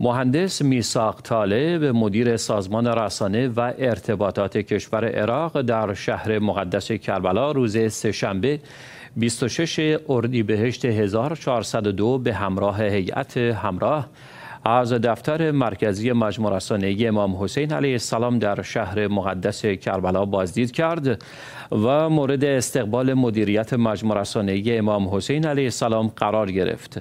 مهندس میساق طالب مدیر سازمان رسانه و ارتباطات کشور عراق در شهر مقدس کربلا روز سهشنبه 26 اردیبهشت 1402 به همراه هیئت همراه از دفتر مرکزی مجموع رسانه امام حسین علیه السلام در شهر مقدس کربلا بازدید کرد و مورد استقبال مدیریت مجموع رسانه امام حسین علیه السلام قرار گرفت.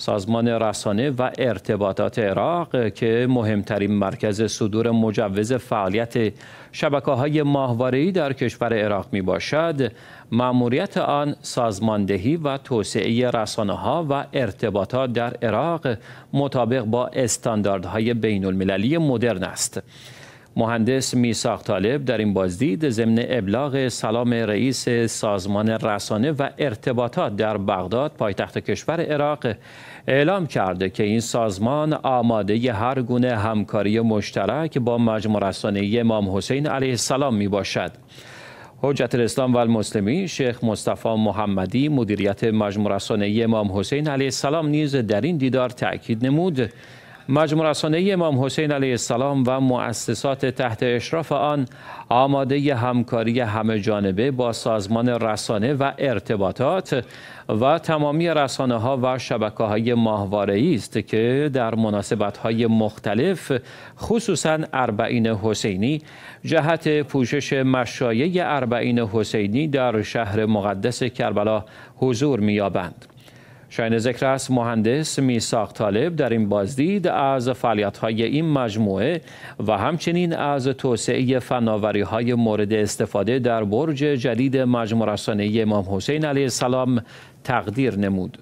سازمان رسانه و ارتباطات عراق که مهمترین مرکز صدور مجوز فعالیت شبکه های در کشور عراق می باشد مأموریت آن سازماندهی و توسعه رسانه ها و ارتباطات در عراق مطابق با استانداردهای بین المللی مدرن است مهندس میساق طالب در این بازدید ضمن ابلاغ سلام رئیس سازمان رسانه و ارتباطات در بغداد پایتخت کشور عراق اعلام کرده که این سازمان آماده ی هر گونه همکاری مشترک با مجموع رسانه امام حسین علیه السلام می باشد. حجت الاسلام و المسلمین شیخ مصطفی محمدی مدیریت مجموع رسانه امام حسین علیه السلام نیز در این دیدار تاکید نمود مجموع رسانه امام حسین علیه السلام و مؤسسات تحت اشراف آن آماده همکاری همه جانبه با سازمان رسانه و ارتباطات و تمامی رسانه ها و شبکه های است که در مناسبت های مختلف خصوصا اربعین حسینی جهت پوشش مشایع اربعین حسینی در شهر مقدس کربلا حضور میابند شاین ذکر است مهندس میساق طالب در این بازدید از فعالیت های این مجموعه و همچنین از توسعه فناوری های مورد استفاده در برج جدید مجموع رسانه امام حسین علیه السلام تقدیر نمود.